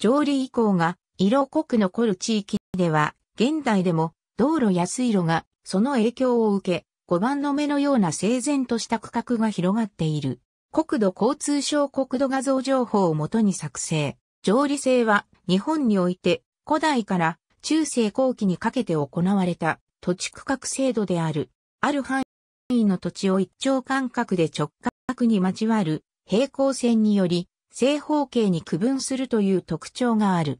上流以降が色濃く残る地域では、現代でも道路や水路がその影響を受け、5番の目のような整然とした区画が広がっている。国土交通省国土画像情報をもとに作成。上理性は日本において古代から中世後期にかけて行われた土地区画制度である。ある範囲の土地を一丁間隔で直角に交わる平行線により正方形に区分するという特徴がある。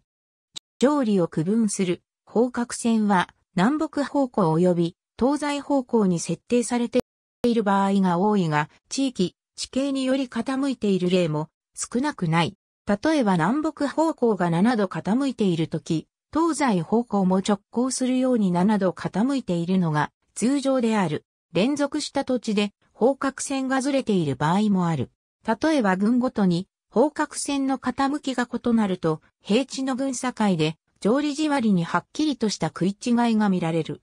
上理を区分する方角線は南北方向及び東西方向に設定されている場合が多いが、地域、地形により傾いている例も少なくない。例えば南北方向が7度傾いているとき、東西方向も直行するように7度傾いているのが通常である。連続した土地で方角線がずれている場合もある。例えば群ごとに方角線の傾きが異なると、平地の分境で、上理地割りにはっきりとした食い違いが見られる。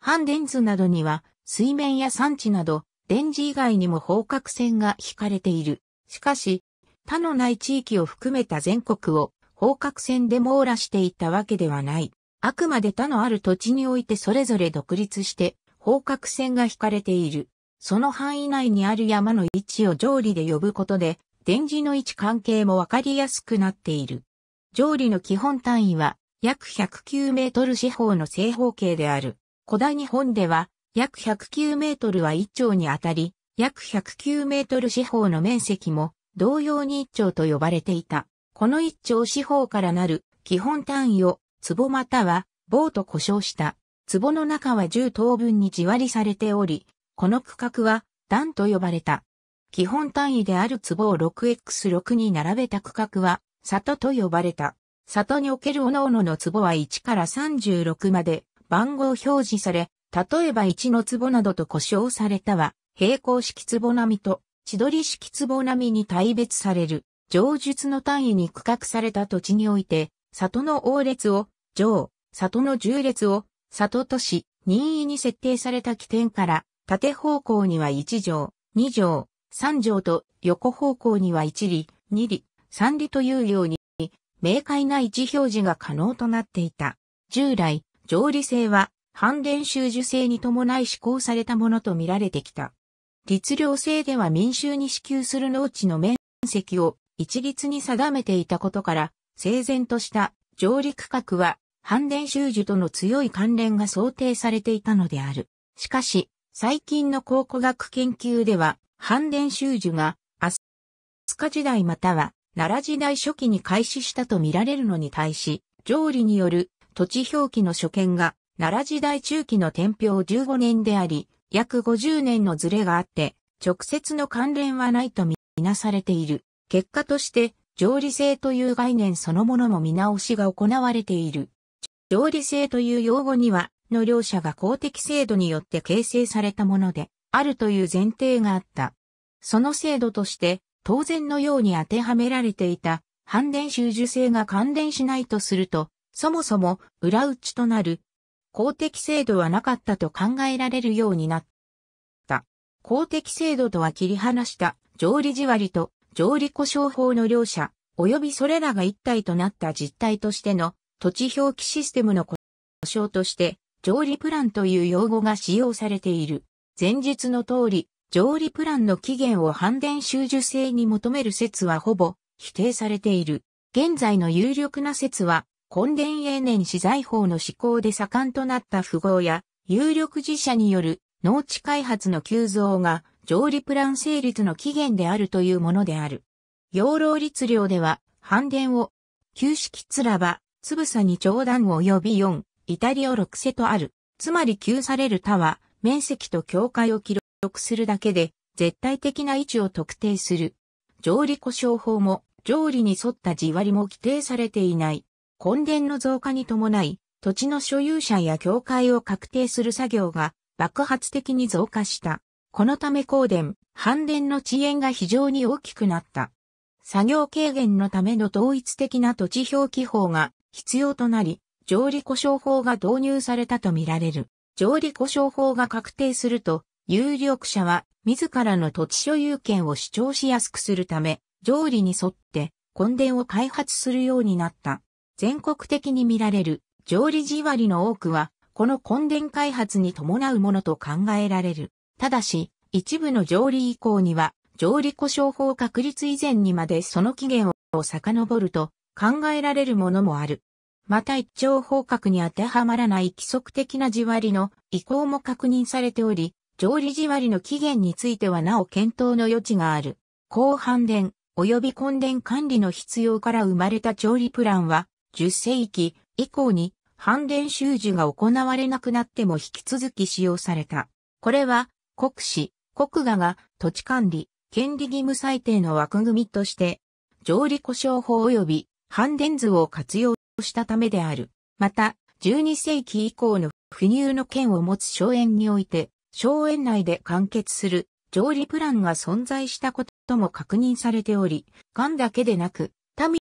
半電図などには、水面や山地など、電磁以外にも方角線が引かれている。しかし、他のない地域を含めた全国を方角線で網羅していったわけではない。あくまで他のある土地においてそれぞれ独立して方角線が引かれている。その範囲内にある山の位置を上理で呼ぶことで電磁の位置関係もわかりやすくなっている。上理の基本単位は約109メートル四方の正方形である。古代日本では約109メートルは1丁にあたり、約109メートル四方の面積も同様に1丁と呼ばれていた。この1丁四方からなる基本単位を壺または棒と呼称した。壺の中は10等分に地割りされており、この区画は段と呼ばれた。基本単位である壺を 6x6 に並べた区画は、里と呼ばれた。里における各々の壺は1から36まで番号表示され、例えば1の壺などと呼称されたは、平行式壺並みと千鳥式壺並みに大別される。上述の単位に区画された土地において、里の王列を、上、里の重列を、里都市、任意に設定された起点から、縦方向には1条、2条、三条と横方向には一里、二里、三里というように、明快な位置表示が可能となっていた。従来、上理性は、反電収受性に伴い施行されたものと見られてきた。律令制では民衆に支給する農地の面積を一律に定めていたことから、整然とした上陸区画は、反電収受との強い関連が想定されていたのである。しかし、最近の考古学研究では、反伝習樹が、アスカ時代または、奈良時代初期に開始したと見られるのに対し、上理による土地表記の所見が、奈良時代中期の天平15年であり、約50年のズレがあって、直接の関連はないとみなされている。結果として、上理性という概念そのものも見直しが行われている。上理性という用語には、の両者が公的制度によって形成されたもので、あるという前提があった。その制度として、当然のように当てはめられていた、反電収受性が関連しないとすると、そもそも裏打ちとなる公的制度はなかったと考えられるようになった。公的制度とは切り離した上理地割と上理故障法の両者、及びそれらが一体となった実態としての土地表記システムの故障として上理プランという用語が使用されている。前述の通り、上理プランの起源を反伝収受制に求める説はほぼ否定されている。現在の有力な説は、根伝永年資材法の施行で盛んとなった富豪や、有力自社による農地開発の急増が、上理プラン成立の起源であるというものである。養老律令では、反伝を、旧式つらば、つぶさに長段及び四、イタリオ六世とある。つまり旧される他は、面積と境界を記録するだけで、絶対的な位置を特定する。上理故障法も、上理に沿った地割りも規定されていない。根田の増加に伴い、土地の所有者や境界を確定する作業が爆発的に増加した。このため光電、反電の遅延が非常に大きくなった。作業軽減のための統一的な土地表記法が必要となり、上理故障法が導入されたとみられる。上理故障法が確定すると、有力者は自らの土地所有権を主張しやすくするため、上理に沿って根田を開発するようになった。全国的に見られる上理地割の多くは、この根田開発に伴うものと考えられる。ただし、一部の上理以降には、上理故障法確立以前にまでその期限を遡ると考えられるものもある。また一兆方角に当てはまらない規則的な地割りの移行も確認されており、上理地割りの期限についてはなお検討の余地がある。後半電及び根電管理の必要から生まれた調理プランは、10世紀以降に反電修樹が行われなくなっても引き続き使用された。これは、国史、国画が土地管理、権利義務裁定の枠組みとして、上理故障法及び反電図を活用したためである。また、12世紀以降の不入の権を持つ荘園において、荘園内で完結する上理プランが存在したことも確認されており、官だけでなく、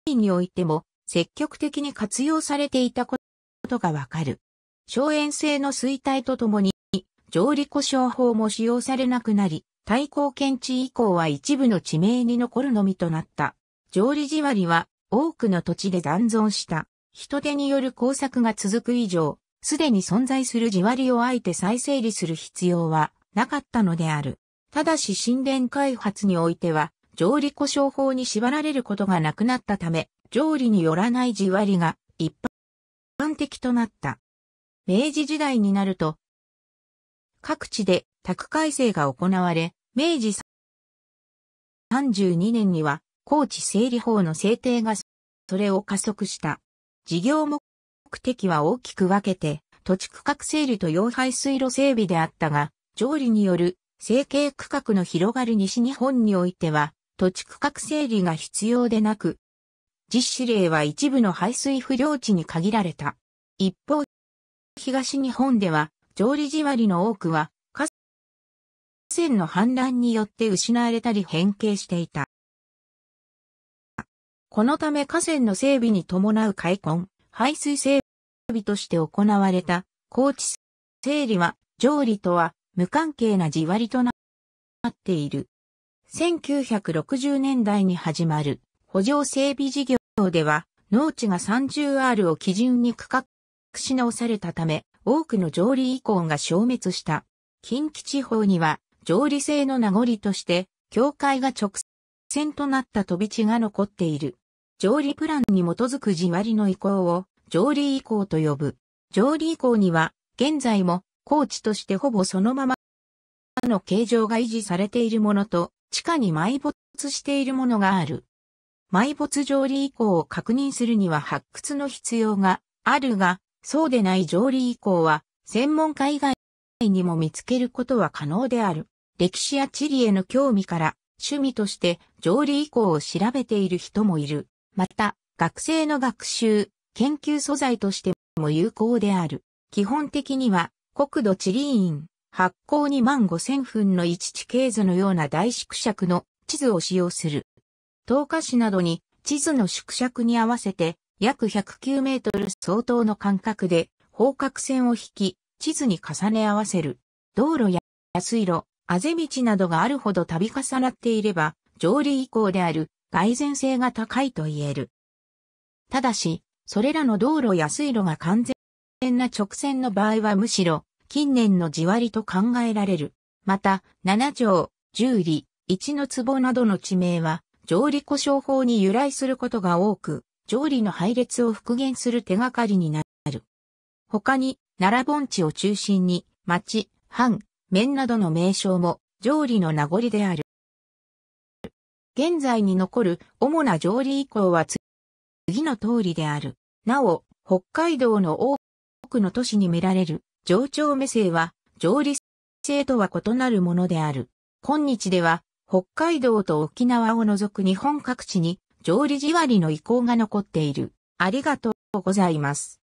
民においても積極的に活用されていたことがわかる。荘園制の衰退とともに、上理故障法も使用されなくなり、対抗検知以降は一部の地名に残るのみとなった。上理地割は多くの土地で残存した。人手による工作が続く以上、すでに存在する地割りをあえて再整理する必要はなかったのである。ただし神殿開発においては、上理故障法に縛られることがなくなったため、上理によらない地割りが一般的となった。明治時代になると、各地で宅改正が行われ、明治32年には、高知整理法の制定が、それを加速した。事業目的は大きく分けて、土地区画整理と洋排水路整備であったが、上理による整形区画の広がる西日本においては、土地区画整理が必要でなく、実施例は一部の排水不良地に限られた。一方、東日本では、上理地割りの多くは、河川の氾濫によって失われたり変形していた。このため河川の整備に伴う開墾、排水整備として行われた高地整理は上理とは無関係な地割りとなっている。1960年代に始まる補助整備事業では農地が 30R を基準に区画し直されたため多くの上理以降が消滅した。近畿地方には上理制の名残として境界が直線となった飛び地が残っている。上理プランに基づく地割りの移行を上理移行と呼ぶ。上理移行には現在も高地としてほぼそのままの形状が維持されているものと地下に埋没しているものがある。埋没上理移行を確認するには発掘の必要があるが、そうでない上理移行は専門家以外にも見つけることは可能である。歴史や地理への興味から趣味として上理移行を調べている人もいる。また、学生の学習、研究素材としても有効である。基本的には、国土地理院、発行2万5千分の1地形図のような大縮尺の地図を使用する。東下市などに地図の縮尺に合わせて約109メートル相当の間隔で方角線を引き、地図に重ね合わせる。道路や水路、あぜ道などがあるほど度重なっていれば、上理以降である蓋然性が高いと言える。ただし、それらの道路や水路が完全な直線の場合はむしろ、近年の地割りと考えられる。また、七条、十里、一の壺などの地名は、上理故障法に由来することが多く、上理の配列を復元する手がかりになる。他に、奈良盆地を中心に、町、藩、面などの名称も、上理の名残である。現在に残る主な条理以降は次の通りである。なお、北海道の多くの都市に見られる上長目性は上理性とは異なるものである。今日では北海道と沖縄を除く日本各地に上理地割りの移行が残っている。ありがとうございます。